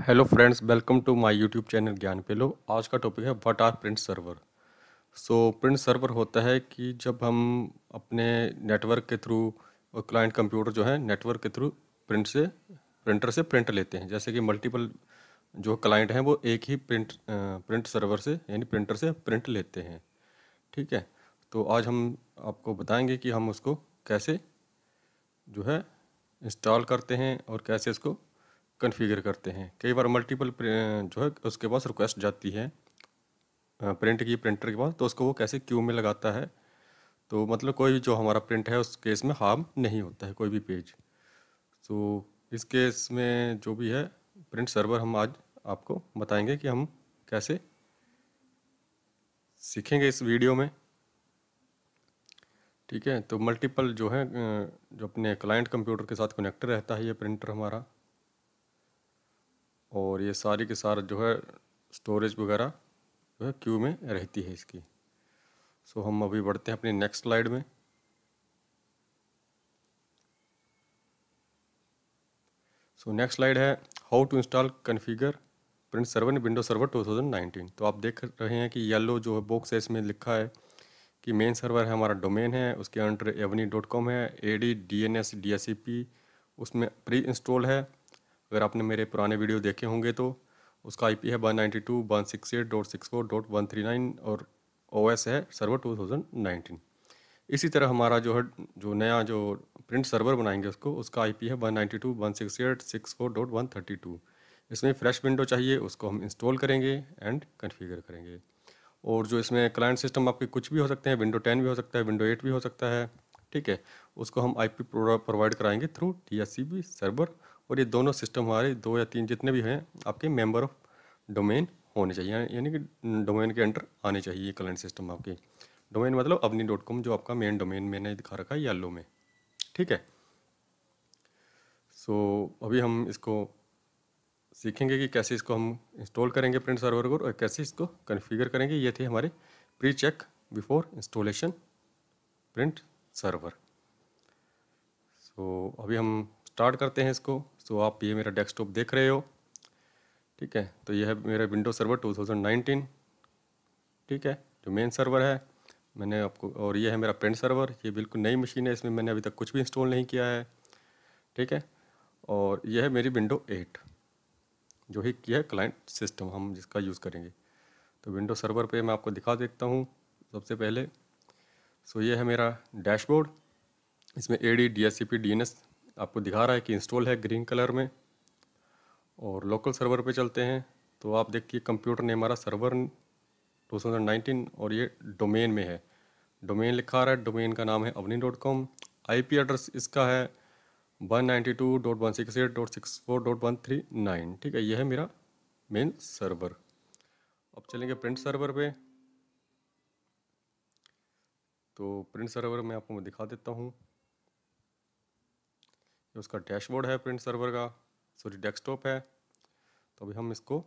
hello friends welcome to my YouTube channel Gyan Pelo आज का topic है what are print server so print server होता है कि जब हम अपने नेटवर्क के थ्रू क्लाइंट कंप्यूटर जो है नेटवर्क के थ्रू प्रिंट से प्रिंटर से प्रिंट लेते हैं जैसे कि मल्टीपल जो क्लाइंट हैं वो एक ही प्रिंट प्रिंट सर्वर से यानी प्रिंटर से प्रिंट लेते हैं ठीक है तो आज हम आपको बताएंगे कि हम उसको कैसे जो है इंस्टॉल करते हैं और कैसे इसको कन्फिगर करते हैं कई बार मल्टीपल जो है उसके पास रिक्वेस्ट जाती है प्रिंट की प्रिंटर के पास तो उसको वो कैसे क्यू में लगाता है तो मतलब कोई जो हमारा प्रिंट है उस केस में हार्म नहीं होता है कोई भी पेज तो इस केस में जो भी है प्रिंट सर्वर हम आज आपको बताएंगे कि हम कैसे सीखेंगे इस वीडियो में ठीक है तो मल्टीपल जो है जो अपने क्लाइंट कंप्यूटर के साथ कनेक्ट रहता है ये प्रिंटर हमारा और ये सारी के सारा जो है स्टोरेज वगैरह जो है क्यू में रहती है इसकी सो हम अभी बढ़ते हैं अपनी नेक्स्ट स्लाइड में सो नेक्स्ट स्लाइड है how to install configure print server in window server 2019 तो आप देख रहे हैं कि येलो जो है बॉक्स है इसमें लिखा है कि मेन सर्वर है हमारा डोमेन है उसके अंडर एवनी डॉट कॉम है A D D N S D S C P उसमें प्री इंस्टॉल है अगर आपने मेरे पुराने वीडियो देखे होंगे तो उसका आईपी है one ninety two one six eight dot six four dot one three nine और ओ है सर्वर टू थाउजेंड नाइनटीन इसी तरह हमारा जो है जो नया जो प्रिंट सर्वर बनाएंगे उसको उसका आईपी है one ninety two one six eight six four dot one thirty two इसमें फ्रेश विंडो चाहिए उसको हम इंस्टॉल करेंगे एंड कन्फिगर करेंगे और जो इसमें क्लाइंट सिस्टम आपके कुछ भी हो सकते हैं विंडो टेन भी हो सकता है विंडो एट भी हो सकता है ठीक है उसको हम आईपी प्रोवाइड कराएंगे थ्रू टी सर्वर और ये दोनों सिस्टम हमारे दो या तीन जितने भी हैं आपके मेंबर ऑफ डोमेन होने चाहिए यानी कि डोमेन के अंडर आने चाहिए ये करंट सिस्टम आपके डोमेन मतलब अवनी डॉट कॉम जो आपका मेन डोमेन मैंने दिखा रखा है येलो में ठीक है सो so, अभी हम इसको सीखेंगे कि कैसे इसको हम इंस्टॉल करेंगे प्रिंट सर्वर को और कैसे इसको कन्फिगर करेंगे ये थे हमारे pre check before installation print server so अभी हम स्टार्ट करते हैं इसको सो आप ये मेरा डेस्कटॉप देख रहे हो ठीक है तो यह है मेरा विंडो सर्वर 2019 ठीक है जो मेन सर्वर है मैंने आपको और ये है मेरा प्रिंट सर्वर ये बिल्कुल नई मशीन है इसमें मैंने अभी तक कुछ भी इंस्टॉल नहीं किया है ठीक है और यह है मेरी विंडो एट जो ही यह है क्लाइंट सिस्टम हम जिसका यूज़ करेंगे तो विंडो सर्वर पे मैं आपको दिखा देता हूँ सबसे पहले सो ये है मेरा डैशबोर्ड इसमें A D D S C P D N S आपको दिखा रहा है कि इंस्टॉल है ग्रीन कलर में और लोकल सर्वर पे चलते हैं तो आप देखिए कंप्यूटर ने हमारा सर्वर 2019 और ये डोमेन में है डोमेन लिखा रहा है डोमेन का नाम है Avni dot com I address इसका है one ninety two dot one six eight dot six four dot one three nine ठीक है यह है मेरा मेन सर्वर अब चलेंगे प्रिंट सर्वर पे तो प्रिंट सर्वर मैं आपको दिखा देता हूँ उसका डैशबोर्ड है प्रिंट सर्वर का सॉरी डेस्कटॉप है तो अभी हम इसको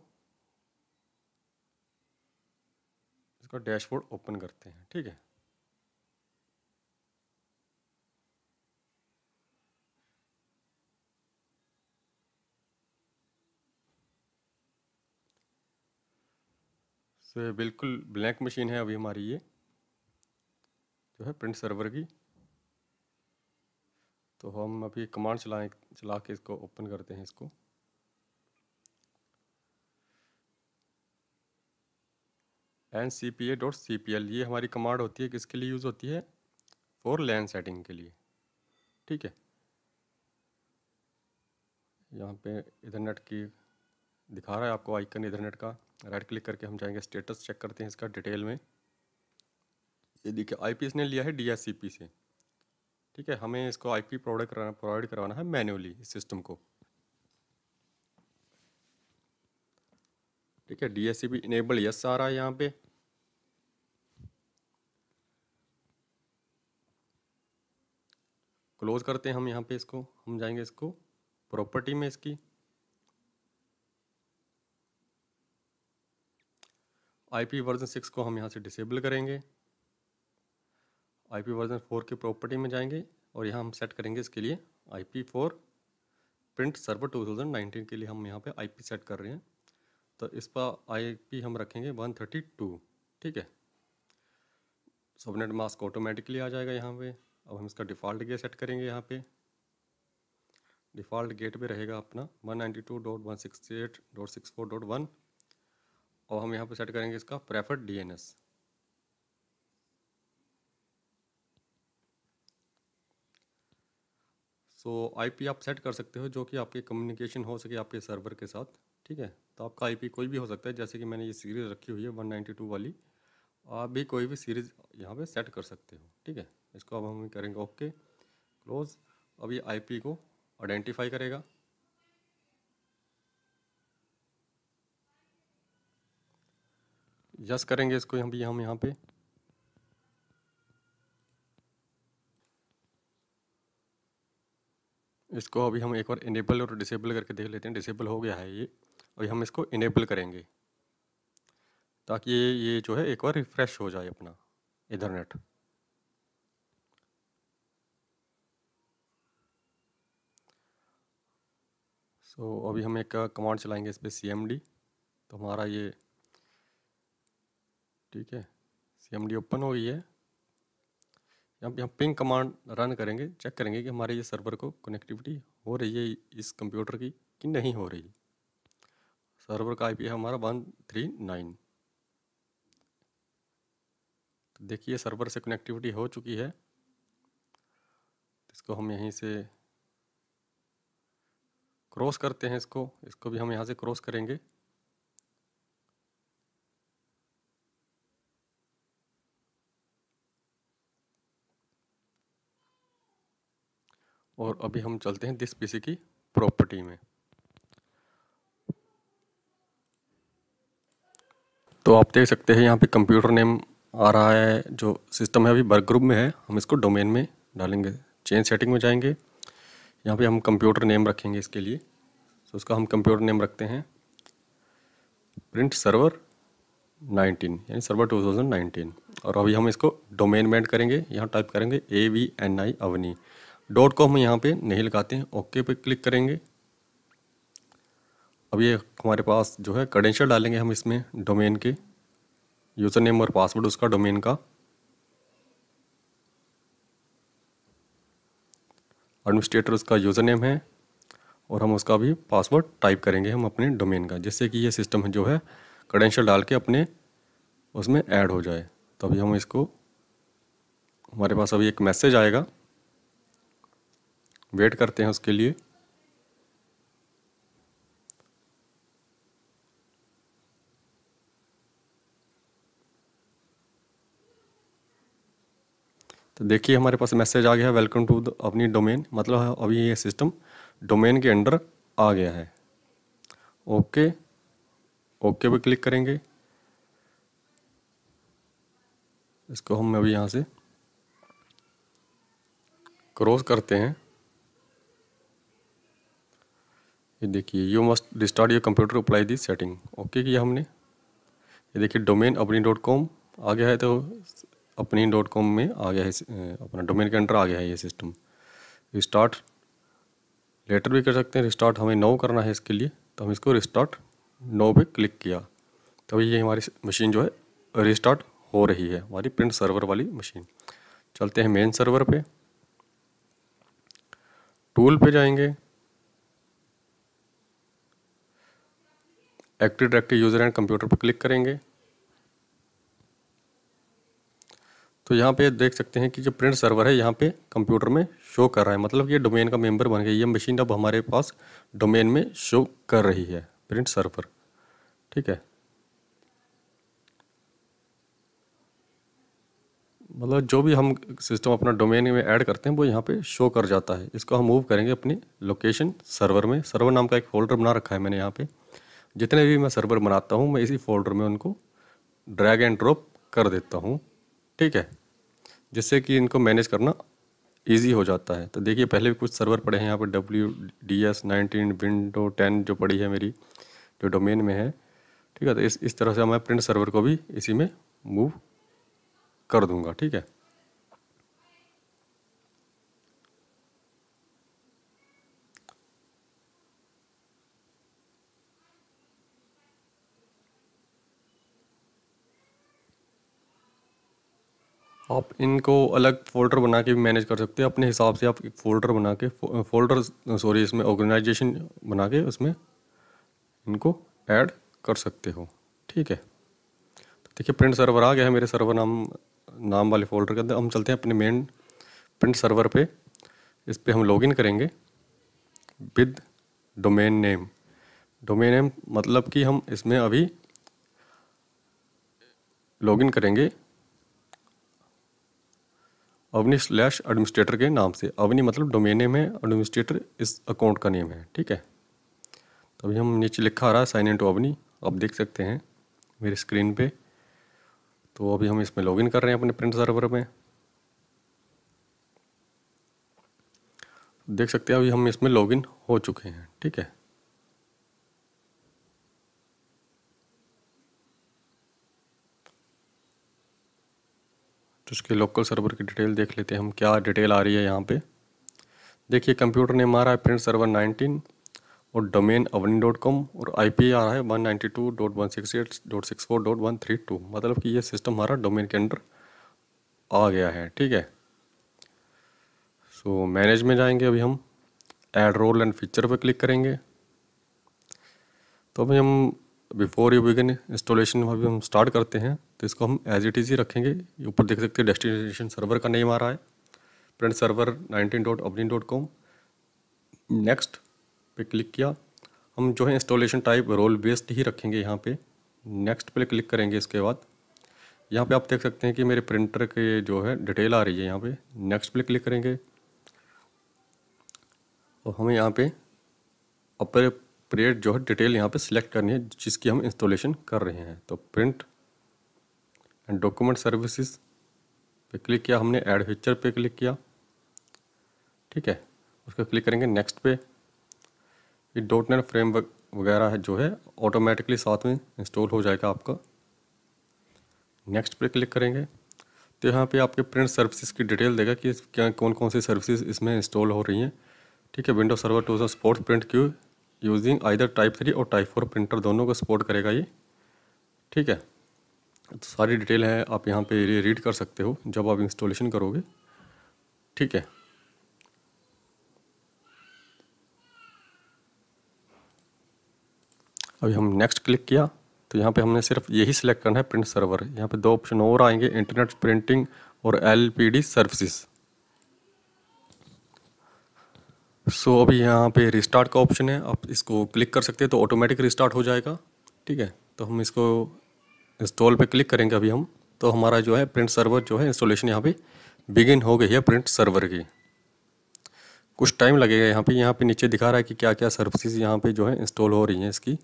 इसका डैशबोर्ड ओपन करते हैं ठीक है सो तो ये बिल्कुल ब्लैंक मशीन है अभी हमारी ये जो है प्रिंट सर्वर की तो हम अभी कमांड चलाएं चला के इसको ओपन करते हैं इसको N C P A dot C P L ये हमारी कमांड होती है किसके लिए यूज़ होती है फॉर लैन सेटिंग के लिए ठीक है यहाँ पे इधरनेट की दिखा रहा है आपको आइकन इधरनेट का राइट क्लिक करके हम जाएंगे स्टेटस चेक करते हैं इसका डिटेल में ये देखिए आई पी इसने लिया है डी एस सी पी से ठीक है हमें इसको आईपी प्रोवाइड कराना प्रोवाइड करवाना है मैन्युअली इस सिस्टम को ठीक है डीएससी भी इनेबल यस आ रहा है यहाँ पे क्लोज करते हैं हम यहाँ पे इसको हम जाएंगे इसको प्रॉपर्टी में इसकी आईपी वर्जन सिक्स को हम यहाँ से डिसेबल करेंगे आई पी वर्जन फोर की प्रॉपर्टी में जाएंगे और यहाँ हम सेट करेंगे इसके लिए I P four print server two thousand nineteen के लिए हम यहाँ पे आई पी सेट कर रहे हैं तो इस पर आई पी हम रखेंगे वन थर्टी टू ठीक है सबनेट मास्क ऑटोमेटिकली आ जाएगा यहाँ पे अब हम इसका डिफ़ॉल्ट गेट सेट करेंगे यहाँ पे डिफ़ॉल्ट गेट पे रहेगा अपना one ninety two dot one sixty eight dot six four dot one और हम यहाँ पे सेट करेंगे इसका प्रेफर्ड डीएनएस सो तो आईपी आप सेट कर सकते हो जो कि आपके कम्युनिकेशन हो सके आपके सर्वर के साथ ठीक है तो आपका आईपी कोई भी हो सकता है जैसे कि मैंने ये सीरीज़ रखी हुई है 192 वाली आप भी कोई भी सीरीज़ यहाँ पे सेट कर सकते हो ठीक है इसको अब हम करेंगे ओके क्लोज अब ये आईपी को आइडेंटिफाई करेगा यस करेंगे इसको हम हम यहाँ पे इसको अभी हम एक बार इनेबल और डिसेबल करके देख लेते हैं डिसेबल हो गया है ये अभी हम इसको इनेबल करेंगे ताकि ये ये जो है एक बार रिफ्रेश हो जाए अपना इधरनेट सो so, अभी हम एक कमांड चलाएंगे इस पर सी एम डी तो हमारा ये ठीक है सी एम डी ओपन हो गई है हम पिंग कमांड रन करेंगे चेक करेंगे कि हमारे ये सर्वर को कनेक्टिविटी हो रही है इस कंप्यूटर की कि नहीं हो रही सर्वर का आईपी है हमारा वन थ्री नाइन तो देखिए सर्वर से कनेक्टिविटी हो चुकी है इसको हम यहीं से क्रॉस करते हैं इसको इसको भी हम यहाँ से क्रॉस करेंगे और अभी हम चलते हैं दिस पीसी की प्रॉपर्टी में तो आप देख सकते हैं यहाँ पे कंप्यूटर नेम आ रहा है जो सिस्टम है अभी वर्क ग्रुप में है हम इसको डोमेन में डालेंगे चेंज सेटिंग में जाएंगे यहाँ पे हम कंप्यूटर नेम रखेंगे इसके लिए तो उसका हम कंप्यूटर नेम रखते हैं प्रिंट सर्वर 19 यानी सर्वर 2019 और अभी हम इसको डोमेन में एड करेंगे यहाँ टाइप करेंगे A V N I Avni dot को हम यहाँ पे नहीं लगाते हैं ओके पे क्लिक करेंगे अब ये हमारे पास जो है कडेंशियल डालेंगे हम इसमें डोमेन के यूज़र नेम और पासवर्ड उसका डोमेन का एडमिनिस्ट्रेटर उसका यूज़र नेम है और हम उसका भी पासवर्ड टाइप करेंगे हम अपने डोमेन का जिससे कि ये सिस्टम जो है कडेंशियल डाल के अपने उसमें ऐड हो जाए तो अभी हम इसको हमारे पास अभी एक मैसेज आएगा वेट करते हैं उसके लिए तो देखिए हमारे पास मैसेज आ गया है वेलकम टू अपनी डोमेन मतलब अभी ये सिस्टम डोमेन के अंडर आ गया है ओके ओके पे क्लिक करेंगे इसको हम अभी यहाँ से क्रॉस करते हैं ये देखिए you must restart your computer apply the setting okay किया हमने ये देखिए डोमेन अपनी डॉट कॉम आ गया है तो अपनी डॉट कॉम में आ गया है अपना डोमेन के अंडर आ गया है ये सिस्टम रिस्टार्ट लेटर भी कर सकते हैं रिस्टार्ट हमें नो करना है इसके लिए तो हम इसको रिस्टार्ट नो पे क्लिक किया तभी ये हमारी मशीन जो है रिस्टार्ट हो रही है हमारी प्रिंट सर्वर वाली मशीन चलते हैं मेन सर्वर पे टूल पे जाएंगे active directive user and computer पर क्लिक करेंगे तो यहाँ पे देख सकते हैं कि जो प्रिंट सर्वर है यहाँ पे कंप्यूटर में शो कर रहा है मतलब ये डोमेन का मेंबर बन गया ये मशीन अब हमारे पास डोमेन में शो कर रही है प्रिंट सर्वर ठीक है मतलब जो भी हम सिस्टम अपना डोमेन में ऐड करते हैं वो यहाँ पे शो कर जाता है इसको हम मूव करेंगे अपनी लोकेशन सर्वर में सर्वर नाम का एक फोल्डर बना रखा है मैंने यहाँ पर जितने भी मैं सर्वर बनाता हूँ मैं इसी फोल्डर में उनको ड्रैग एंड ड्रॉप कर देता हूँ ठीक है जिससे कि इनको मैनेज करना ईजी हो जाता है तो देखिए पहले भी कुछ सर्वर पड़े हैं यहाँ पर W D S nineteen window ten जो पड़ी है मेरी जो डोमेन में है ठीक है तो इस इस तरह से मैं प्रिंट सर्वर को भी इसी में मूव कर दूंगा ठीक है आप इनको अलग फोल्डर बना के भी मैनेज कर सकते हैं अपने हिसाब से आप एक फोल्डर बना के फोल्डर सॉरी इसमें ऑर्गेनाइजेशन बना के उसमें इनको ऐड कर सकते हो ठीक है तो देखिए प्रिंट सर्वर आ गया है मेरे सर्वर नाम नाम वाले फोल्डर के अंदर हम चलते हैं अपने मेन प्रिंट सर्वर पे इस पर हम लॉगिन करेंगे with domain name domain name मतलब कि हम इसमें अभी लॉगिन करेंगे अवनी स्लैश एडमिनिस्ट्रेटर के नाम से अवनी मतलब डोमेन नेम है एडमिनिस्ट्रेटर इस अकाउंट का नेम है ठीक है तभी तो हम नीचे लिखा आ रहा है साइन इन टू अवनी आप देख सकते हैं मेरी स्क्रीन पे तो अभी हम इसमें लॉगिन कर रहे हैं अपने प्रिंट सर्वर में देख सकते हैं अभी हम इसमें लॉगिन हो चुके हैं ठीक है तो इसके लोकल सर्वर की डिटेल देख लेते हैं हम क्या डिटेल आ रही है यहाँ पे देखिए कंप्यूटर नेम आ रहा है प्रिंट सर्वर 19 और डोमेन अवनी डॉट कॉम और आई पी आ रहा है one ninety two dot one six eight dot six four dot one three two मतलब कि ये सिस्टम हमारा डोमेन के अंडर आ गया है ठीक है सो so, मैनेज में जाएंगे अभी हम एड रोल एंड फीचर पर क्लिक करेंगे तो अभी हम बिफोर यू बिगिन इंस्टॉलेशन अभी हम स्टार्ट करते हैं तो इसको हम एज इट इज़ ही रखेंगे ऊपर देख सकते हैं डेस्टिनेशन सर्वर का नेम आ रहा है print server nineteen dot opening dot com next पे क्लिक किया हम जो है इंस्टॉलेशन टाइप रोल बेस्ड ही रखेंगे यहाँ पे नेक्स्ट पे क्लिक करेंगे इसके बाद यहाँ पे आप देख सकते हैं कि मेरे प्रिंटर के जो है डिटेल आ रही है यहाँ पे नेक्स्ट पे क्लिक करेंगे और हमें यहाँ पे अपने प्रेड जो है डिटेल यहाँ पे सिलेक्ट करनी है जिसकी हम इंस्टॉलेशन कर रहे हैं तो प्रिंट एंड डॉक्यूमेंट सर्विसेज पे क्लिक किया हमने ऐड फीचर पे क्लिक किया ठीक है उसका क्लिक करेंगे नेक्स्ट पे ये डॉट नेट फ्रेम वगैरह है जो है ऑटोमेटिकली साथ में इंस्टॉल हो जाएगा आपका नेक्स्ट पे क्लिक करेंगे तो यहाँ पे आपके प्रिंट सर्विसेज की डिटेल देगा कि क्या कौन कौन सी सर्विसेज इसमें इंस्टॉल हो रही हैं ठीक है window server to support print queue using either type three और टाइप फोर प्रिंटर दोनों को सपोर्ट करेगा ये ठीक है तो सारी डिटेल है आप यहाँ पे रीड कर सकते हो जब आप इंस्टॉलेशन करोगे ठीक है अभी हम नेक्स्ट क्लिक किया तो यहाँ पे हमने सिर्फ यही सिलेक्ट करना है प्रिंट सर्वर यहाँ पे दो ऑप्शन और आएंगे इंटरनेट प्रिंटिंग और L P D services so so, अभी यहाँ पे रिस्टार्ट का ऑप्शन है आप इसको क्लिक कर सकते हैं तो ऑटोमेटिक रिस्टार्ट हो जाएगा ठीक है तो हम इसको इंस्टॉल पे क्लिक करेंगे अभी हम तो हमारा जो है प्रिंट सर्वर जो है इंस्टॉलेशन यहाँ पे बिगिन हो गई है प्रिंट सर्वर की कुछ टाइम लगेगा यहाँ पे यहाँ पे नीचे दिखा रहा है कि क्या क्या सर्विसेज यहाँ पे जो है इंस्टॉल हो रही हैं इसकी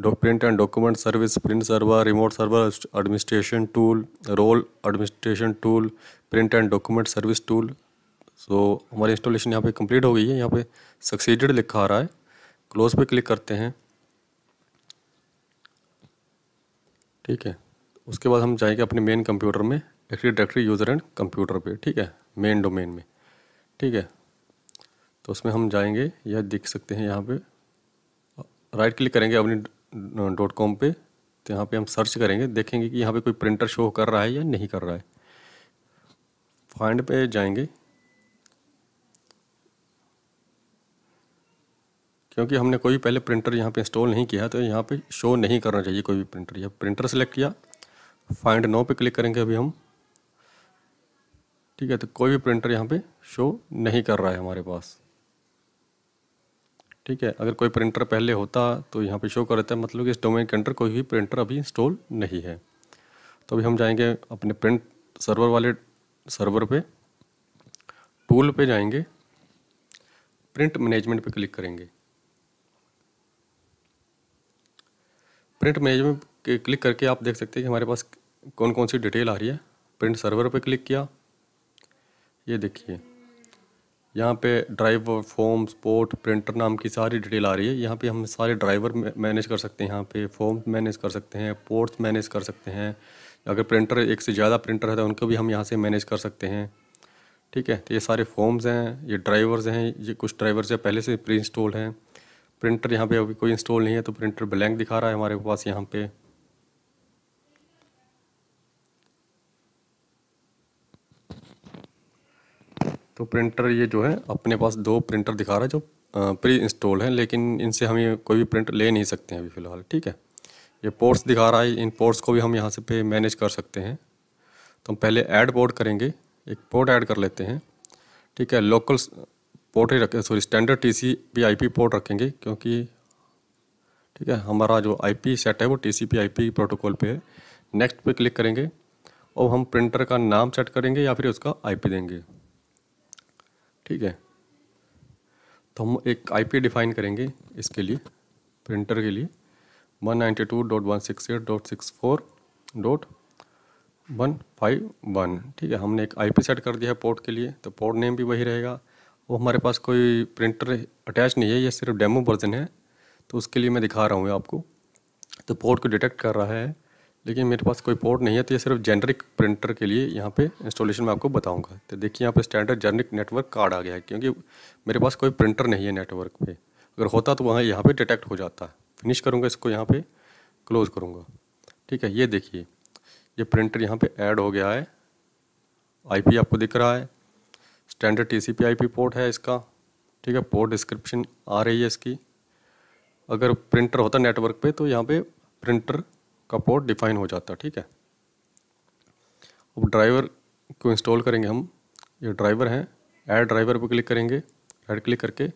print and document service print server remote server administration tool role administration tool print and document service tool so so, हमारी इंस्टॉलेशन यहाँ पे कंप्लीट हो गई है यहाँ पे सक्सीडेड लिखा आ रहा है क्लोज पे क्लिक करते हैं ठीक है उसके बाद हम जाएंगे अपने मेन कंप्यूटर में active directory user and computer पे ठीक है मेन डोमेन में ठीक है तो उसमें हम जाएंगे यह देख सकते हैं यहाँ पे राइट क्लिक करेंगे अपनी डॉट कॉम पर तो यहाँ पे हम सर्च करेंगे देखेंगे कि यहाँ पे कोई प्रिंटर शो कर रहा है या नहीं कर रहा है फाइंड पे जाएंगे क्योंकि हमने कोई पहले प्रिंटर यहाँ पे इंस्टॉल नहीं किया तो यहाँ पे शो नहीं करना चाहिए कोई भी प्रिंटर या प्रिंटर सेलेक्ट किया फाइंड नो पे क्लिक करेंगे अभी हम ठीक है तो कोई भी प्रिंटर यहाँ पे शो नहीं कर रहा है हमारे पास ठीक है अगर कोई प्रिंटर पहले होता तो यहाँ पे शो कर देता है मतलब कि इस डोमेन के अंडर कोई भी प्रिंटर अभी इंस्टॉल नहीं है तो अभी हम जाएंगे अपने प्रिंट सर्वर वाले सर्वर पे टूल पे जाएंगे प्रिंट मैनेजमेंट पे क्लिक करेंगे प्रिंट मेज में क्लिक करके आप देख सकते हैं कि हमारे पास कौन कौन सी डिटेल आ रही है प्रिंट सर्वर पर क्लिक किया ये देखिए यहाँ पे ड्राइवर फॉर्म पोर्ट प्रिंटर नाम की सारी डिटेल आ रही है यहाँ पे हम सारे ड्राइवर मैनेज कर सकते हैं यहाँ पे फॉर्म मैनेज कर सकते हैं पोर्ट्स मैनेज कर सकते हैं अगर प्रिंटर एक से ज़्यादा प्रिंटर है तो उनको भी हम यहाँ से मैनेज कर सकते हैं ठीक है तो ये सारे फॉर्म्स हैं ये ड्राइवर्स हैं ये कुछ ड्राइवर्स हैं पहले से प्री इंस्टॉल हैं प्रिंटर यहाँ पे अभी कोई इंस्टॉल नहीं है तो प्रिंटर ब्लैंक दिखा रहा है हमारे पास यहाँ पे तो प्रिंटर ये जो है अपने पास दो प्रिंटर दिखा रहा है जो प्री इंस्टॉल है लेकिन इनसे हम ये कोई भी प्रिंट ले नहीं सकते हैं अभी फ़िलहाल ठीक है ये पोर्ट्स दिखा रहा है इन पोर्ट्स को भी हम यहाँ से पे मैनेज कर सकते हैं तो हम पहले ऐड पोर्ट करेंगे एक पोर्ट ऐड कर लेते हैं ठीक है लोकल पोर्ट ही रखें sorry standard TCP P IP port रखेंगे क्योंकि ठीक है हमारा जो आईपी सेट है वो T C P I P protocol पे है नेक्स्ट पे क्लिक करेंगे और हम प्रिंटर का नाम सेट करेंगे या फिर उसका आईपी देंगे ठीक है तो हम एक आईपी डिफाइन करेंगे इसके लिए प्रिंटर के लिए one ninety two dot six eight dot six four one five one ठीक है हमने एक आईपी सेट कर दिया है पोर्ट के लिए तो पोर्ट नेम भी वही रहेगा वो हमारे पास कोई प्रिंटर अटैच नहीं है ये सिर्फ डेमो वर्जन है तो उसके लिए मैं दिखा रहा हूँ आपको तो पोर्ट को डिटेक्ट कर रहा है लेकिन मेरे पास कोई पोर्ट नहीं है तो ये सिर्फ जेनरिक प्रिंटर के लिए यहाँ पे इंस्टॉलेशन में आपको बताऊँगा तो देखिए यहाँ पे स्टैंडर्ड जेनरिक नेटवर्क कार्ड आ गया है क्योंकि मेरे पास कोई प्रिंटर नहीं है नेटवर्क पे अगर होता तो वहाँ यहाँ पे डिटेक्ट हो जाता है फिनिश करूँगा इसको यहाँ पे क्लोज करूँगा ठीक है ये देखिए ये प्रिंटर यहाँ पर ऐड हो गया है आई आपको दिख रहा है स्टैंडर्ड पी पोर्ट है इसका ठीक है पोर्ट डिस्क्रिप्शन आ रही है इसकी अगर प्रिंटर होता नेटवर्क पे तो यहाँ पे प्रिंटर का पोर्ट डिफाइन हो जाता ठीक है अब ड्राइवर को इंस्टॉल करेंगे हम ये ड्राइवर हैं ऐड ड्राइवर पर क्लिक करेंगे ऐड क्लिक करके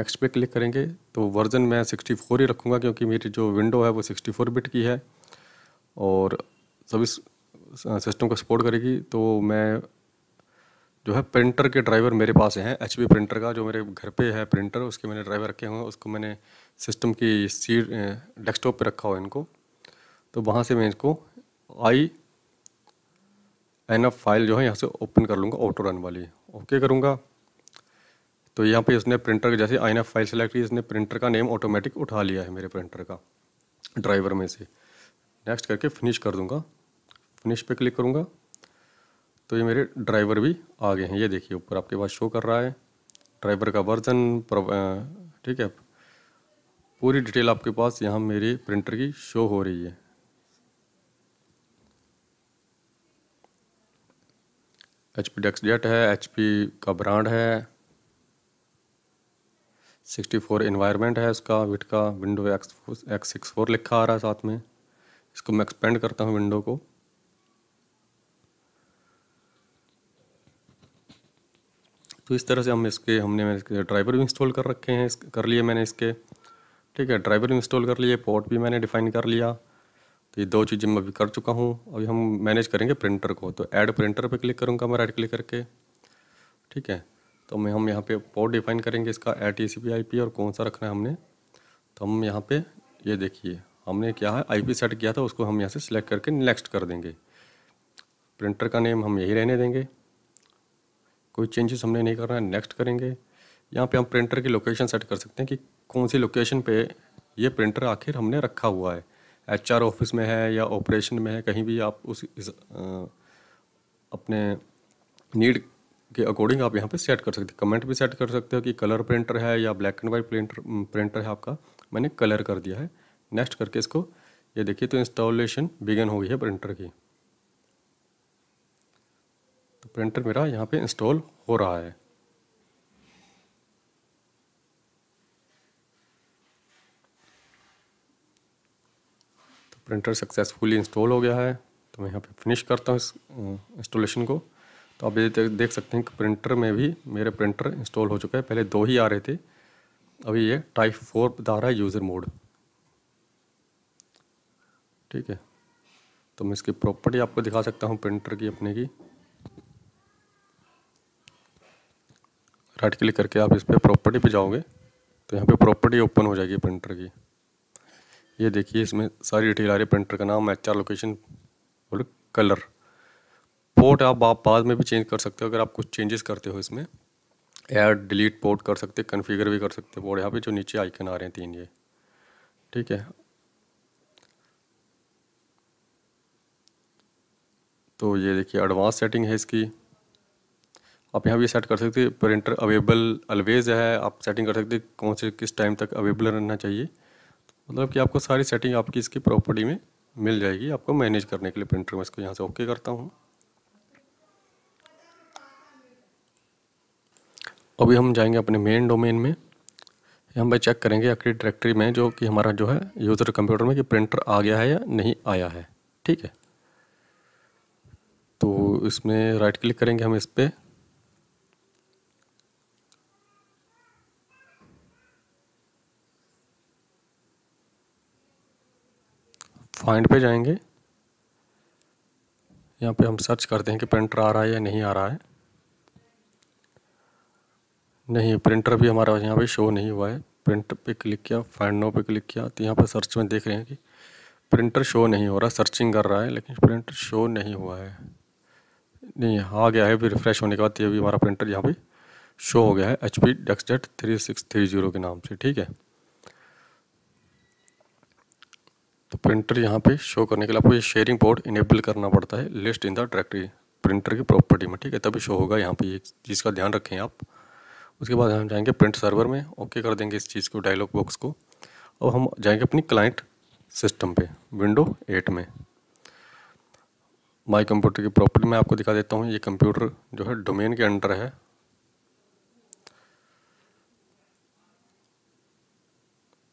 नेक्स्ट पे क्लिक करेंगे तो वर्जन मैं 64 ही रखूँगा क्योंकि मेरी जो विंडो है वो 64 बिट की है और सभी सिस्टम को सपोर्ट करेगी तो मैं जो है प्रिंटर के ड्राइवर मेरे पास हैं एच प्रिंटर का जो मेरे घर पे है प्रिंटर उसके मैंने ड्राइवर रखे हुए हैं उसको मैंने सिस्टम की सीट डेस्कटॉप पे रखा हुआ है इनको तो वहाँ से मैं इसको आई एन एफ फाइल जो है यहाँ से ओपन कर लूँगा ऑटो रन वाली ओके करूँगा तो यहाँ पे इसने प्रिंटर के जैसे I N F file select की इसने प्रिंटर का नेम ऑटोमेटिक उठा लिया है मेरे प्रिंटर का ड्राइवर में से नेक्स्ट करके फिनिश कर दूँगा फिनिश पे क्लिक करूँगा तो ये मेरे ड्राइवर भी आ गए हैं ये देखिए ऊपर आपके पास शो कर रहा है ड्राइवर का वर्जन ठीक है पूरी डिटेल आपके पास यहाँ मेरे प्रिंटर की शो हो रही है एच पी जेट है एच पी का ब्रांड है सिक्सटी फोर इन्वायरमेंट है इसका विट का window X X six four लिखा आ रहा है साथ में इसको मैं एक्सपेंड करता हूँ विंडो को तो इस तरह से हम इसके हमने इसके ड्राइवर भी इंस्टॉल कर रखे हैं कर लिए मैंने इसके ठीक है ड्राइवर भी इंस्टॉल कर लिए पोर्ट भी मैंने डिफाइन कर लिया तो ये दो चीज़ें मैं अभी कर चुका हूँ अभी हम मैनेज करेंगे प्रिंटर को तो ऐड प्रिंटर पे क्लिक करूँगा मैं राइट क्लिक करके ठीक है तो मैं हम यहाँ पे पोर्ट डिफाइन करेंगे इसका a T C P I P और कौन सा रखना है हमने तो हम यहाँ पे ये देखिए हमने क्या है आई पी सेट किया था उसको हम यहाँ से सिलेक्ट करके नेक्स्ट कर देंगे प्रिंटर का नेम हम यही रहने देंगे कोई चेंजेस हमने नहीं करना है नेक्स्ट करेंगे यहाँ पे हम प्रिंटर की लोकेशन सेट कर सकते हैं कि कौन सी लोकेशन पे ये प्रिंटर आखिर हमने रखा हुआ है एच ऑफिस में है या ऑपरेशन में है कहीं भी आप उस इस, आ, अपने नीड के अकॉर्डिंग आप यहाँ पे सेट कर सकते कमेंट भी सेट कर सकते हो कि कलर प्रिंटर है या black and white printer printer है आपका मैंने कलर कर दिया है नेक्स्ट करके इसको ये देखिए तो इंस्टॉलेशन बिगन हो गई है प्रिंटर की प्रिंटर मेरा यहाँ पे इंस्टॉल हो रहा है तो प्रिंटर सक्सेसफुली इंस्टॉल हो गया है तो मैं यहाँ पे फिनिश करता हूँ इस इंस्टॉलेशन को तो आप ये देख सकते हैं कि प्रिंटर में भी मेरे प्रिंटर इंस्टॉल हो चुका है पहले दो ही आ रहे थे अभी ये टाइप फोर बता रहा है यूज़र मोड ठीक है तो मैं इसकी प्रॉपर्टी आपको दिखा सकता हूँ प्रिंटर की अपने की राइट क्लिक करके आप इस पर प्रॉपर्टी पे जाओगे तो यहाँ पे प्रॉपर्टी ओपन हो जाएगी प्रिंटर की ये देखिए इसमें सारी डिटेल आ रही है प्रिंटर का नाम एच लोकेशन और कलर पोर्ट आप बाद में भी चेंज कर सकते हो अगर आप कुछ चेंजेस करते हो इसमें ऐड डिलीट पोर्ट कर सकते कन्फिगर भी कर सकते पोर्ट यहाँ पे जो नीचे आइकन आ रहे हैं तीन ये ठीक है तो ये देखिए एडवांस सेटिंग है इसकी आप यहाँ भी सेट कर सकते प्रिंटर अवेलेबल अलवेज है आप सेटिंग कर सकते कौन से किस टाइम तक अवेलेबल रहना चाहिए मतलब कि आपको सारी सेटिंग आपकी इसकी प्रॉपर्टी में मिल जाएगी आपको मैनेज करने के लिए प्रिंटर में इसको यहाँ से ओके करता हूँ अभी हम जाएंगे अपने मेन डोमेन में हम भाई चेक करेंगे एक्टिव डायरेक्टरी में जो कि हमारा जो है यूज़र कंप्यूटर में कि प्रिंटर आ गया है या नहीं आया है ठीक है तो इसमें राइट क्लिक करेंगे हम इस पर फाइंड पे जाएंगे यहाँ पे हम सर्च करते हैं कि प्रिंटर आ रहा है या नहीं आ रहा है नहीं प्रिंटर भी हमारा यहाँ पे शो नहीं हुआ है प्रिंट पे क्लिक किया फाइंड नो पे क्लिक किया तो यहाँ पर सर्च में देख रहे हैं कि प्रिंटर शो नहीं हो रहा सर्चिंग कर रहा है लेकिन प्रिंटर शो नहीं हुआ है नहीं आ गया है भी रिफ़्रेश होने के बाद ये भी हमारा प्रिंटर यहाँ पे शो हो गया है H P deskjet three six three zero के नाम से ठीक है तो प्रिंटर यहाँ पे शो करने के लिए आपको ये शेयरिंग पोर्ट इनेबल करना पड़ता है list in the directory printer की प्रॉपर्टी में ठीक है तभी शो होगा यहाँ पे ये चीज़ का ध्यान रखें आप उसके बाद हम जाएंगे प्रिंट सर्वर में ओके कर देंगे इस चीज़ को डायलॉग बॉक्स को अब हम जाएंगे अपनी क्लाइंट सिस्टम पे विंडो एट में माई कंप्यूटर की प्रॉपर्टी मैं आपको दिखा देता हूँ ये कंप्यूटर जो है डोमेन के अंडर है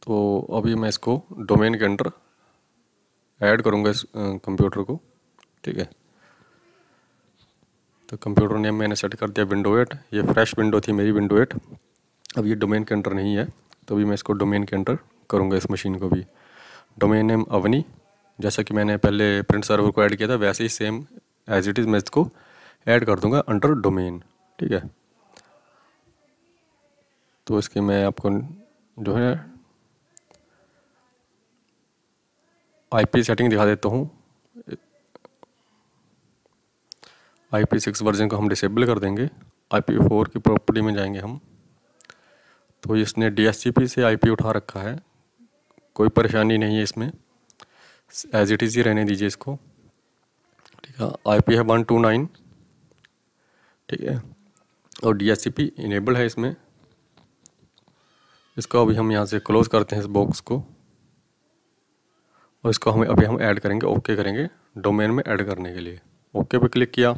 तो अभी मैं इसको डोमेन के अंडर ऐड करूँगा इस कंप्यूटर को ठीक है तो कंप्यूटर नेम मैंने सेट कर दिया विंडो एट ये फ्रेश विंडो थी मेरी विंडो एट अब ये डोमेन के अंडर नहीं है तो अभी मैं इसको डोमेन के अंडर करूँगा इस मशीन को भी डोमेन नेम अवनी जैसा कि मैंने पहले प्रिंट सर्वर को ऐड किया था वैसे ही सेम एज इट इज़ मैं इसको ऐड कर दूंगा अंडर डोमेन ठीक है तो इसके मैं आपको जो है आईपी सेटिंग दिखा देता हूँ आई पी सिक्स वर्जन को हम डिसेबल कर देंगे आई पी फोर की प्रॉपर्टी में जाएंगे हम तो इसने डी एस सी पी से आई पी उठा रखा है कोई परेशानी नहीं है इसमें एज इट इज़ ही रहने दीजिए इसको ठीक है आई पी है वन टू नाइन ठीक है और D S C P enable है इसमें इसको अभी हम यहाँ से क्लोज़ करते हैं इस बॉक्स को और इसको हमें अभी हम ऐड करेंगे ओके करेंगे डोमेन में ऐड करने के लिए ओके पे क्लिक किया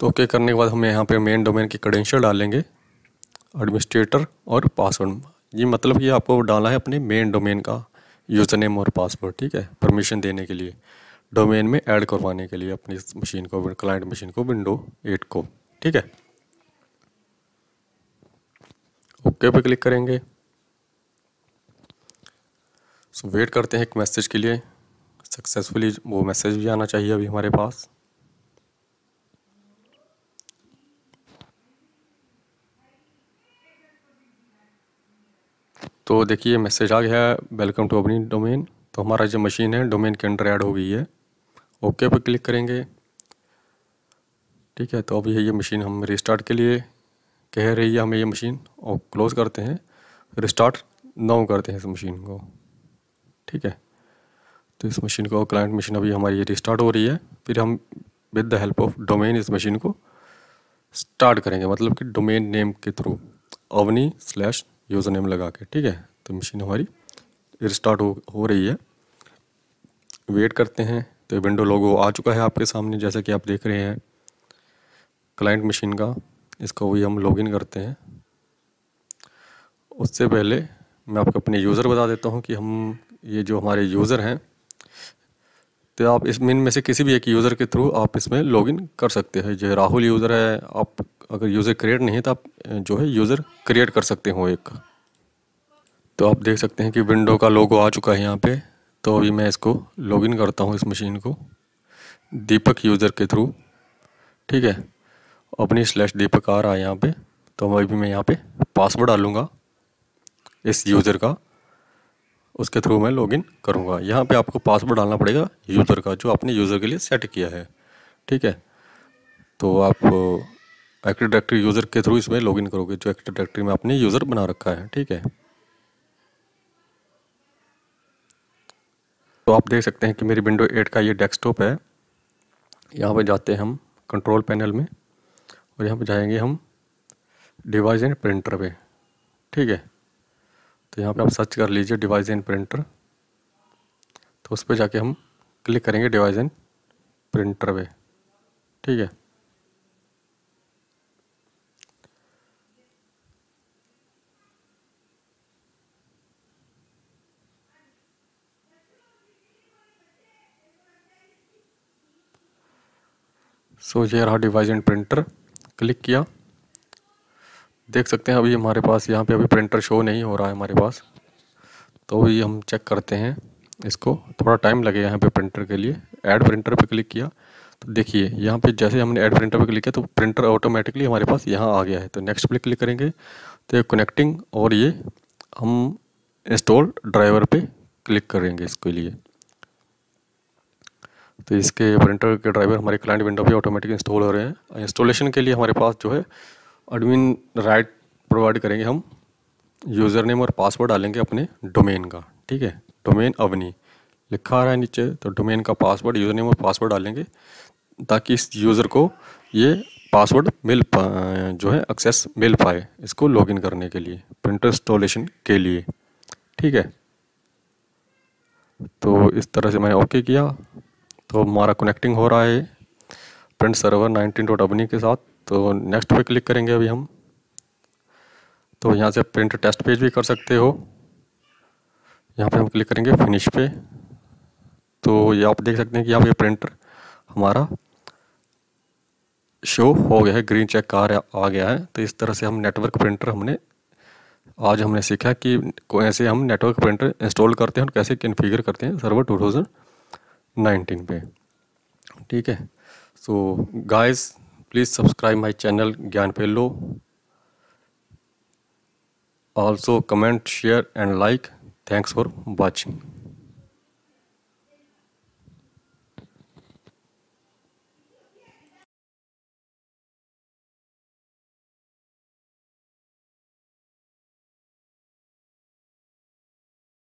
तो ओके करने के बाद हम यहाँ पे मेन डोमेन की क्रेडेंशियल डालेंगे एडमिनिस्ट्रेटर और पासवर्ड ये मतलब ये आपको डालना है अपने मेन डोमेन का यूज़र नेम और पासवर्ड ठीक है परमिशन देने के लिए डोमेन में ऐड करवाने के लिए अपनी मशीन को क्लाइंट मशीन को विंडो एट को ठीक है ओके पे क्लिक करेंगे सो वेट करते हैं एक मैसेज के लिए सक्सेसफुली वो मैसेज भी आना चाहिए अभी हमारे पास तो देखिए मैसेज आ गया है वेलकम टू अपनी डोमेन तो हमारा जो मशीन है डोमेन के अंडर ऐड हो गई है ओके पर क्लिक करेंगे ठीक है तो अभी ये ये मशीन हम रिस्टार्ट के लिए कह रही है हमें ये मशीन और क्लोज़ करते हैं रिस्टार्ट नाउ करते हैं इस मशीन को ठीक है तो इस मशीन को क्लाइंट मशीन अभी हमारी रिस्टार्ट हो रही है फिर हम with the help of domain इस मशीन को स्टार्ट करेंगे मतलब कि डोमेन नेम के through Avni slash user name लगा के ठीक है तो मशीन हमारी रिस्टार्ट हो हो रही है वेट करते हैं तो विंडो लोगो आ चुका है आपके सामने जैसा कि आप देख रहे हैं क्लाइंट मशीन का इसका भी हम लॉगिन करते हैं उससे पहले मैं आपको अपने यूज़र बता देता हूँ कि हम ये जो हमारे यूज़र हैं तो आप इस इन में से किसी भी एक यूज़र के थ्रू आप इसमें लॉगिन कर सकते हैं जो राहुल यूज़र है आप अगर यूज़र क्रिएट नहीं है तो आप जो है यूज़र क्रिएट कर सकते हो एक तो आप देख सकते हैं कि विंडो का लोगो आ चुका है यहाँ पे तो अभी मैं इसको लॉगिन करता हूँ इस मशीन को दीपक यूज़र के थ्रू ठीक है अपनी स्लैश दीपक आ रहा है यहाँ पर तो अभी मैं यहाँ पे पासवर्ड डालूँगा इस यूज़र का उसके थ्रू मैं लॉगिन करूँगा यहाँ पे आपको पासवर्ड डालना पड़ेगा यूज़र का जो आपने यूज़र के लिए सेट किया है ठीक है तो आप एक्टिव डायरेक्टरी यूज़र के थ्रू इसमें लॉगिन करोगे जो एक्टिव डायरेक्टरी में आपने यूज़र बना रखा है ठीक है तो आप देख सकते हैं कि मेरी विंडो एट का ये डेस्कटॉप है यहाँ पर जाते हैं हम कंट्रोल पैनल में और यहाँ पर जाएंगे हम डिवाइस एंड प्रिंटर पे ठीक है तो यहाँ पे आप सर्च कर लीजिए डिवाइस एंड प्रिंटर तो उस पर जाके हम क्लिक करेंगे डिवाइस एंड प्रिंटर पे ठीक है सो ये रहा डिवाइस एंड प्रिंटर क्लिक किया देख सकते हैं अभी हमारे पास यहाँ पे अभी प्रिंटर शो नहीं हो रहा है हमारे पास तो अभी हम चेक करते हैं इसको थोड़ा टाइम लगेगा यहाँ पे प्रिंटर के लिए ऐड प्रिंटर पे क्लिक किया तो देखिए यहाँ पे जैसे हमने ऐड प्रिंटर पे क्लिक किया तो प्रिंटर ऑटोमेटिकली हमारे पास यहाँ आ गया है तो नेक्स्ट पर क्लिक करेंगे तो ये कनेक्टिंग और ये हम इंस्टॉल ड्राइवर पर क्लिक करेंगे इसके लिए तो इसके प्रिंटर के ड्राइवर हमारे क्लाइंट विंडो पर ऑटोमेटिक इंस्टॉल हो रहे हैं इंस्टॉलेशन के लिए हमारे पास जो है एडमिन राइट प्रोवाइड करेंगे हम यूज़र नेम और पासवर्ड डालेंगे अपने डोमेन का ठीक है डोमेन अवनी लिखा आ रहा है नीचे तो डोमेन का पासवर्ड यूज़र नेम और पासवर्ड डालेंगे ताकि इस यूज़र को ये पासवर्ड मिल पा जो है एक्सेस मिल पाए इसको लॉगिन करने के लिए प्रिंटर इंस्टॉलेशन के लिए ठीक है तो इस तरह से मैंने ओके किया तो हमारा कनेक्टिंग हो रहा है print server nineteen dot Avni के साथ तो नेक्स्ट पे क्लिक करेंगे अभी हम तो यहाँ से प्रिंट टेस्ट पेज भी कर सकते हो यहाँ पे हम क्लिक करेंगे फिनिश पे तो ये आप देख सकते हैं कि यहाँ पे प्रिंटर हमारा शो हो गया है ग्रीन चेक कार आ गया है तो इस तरह से हम नेटवर्क प्रिंटर हमने आज हमने सीखा कि कैसे हम नेटवर्क प्रिंटर इंस्टॉल करते हैं और कैसे कन्फिगर करते हैं सर्वर 2019 पे ठीक है so guys please subscribe my channel Gyan Pello also comment share and like thanks for watching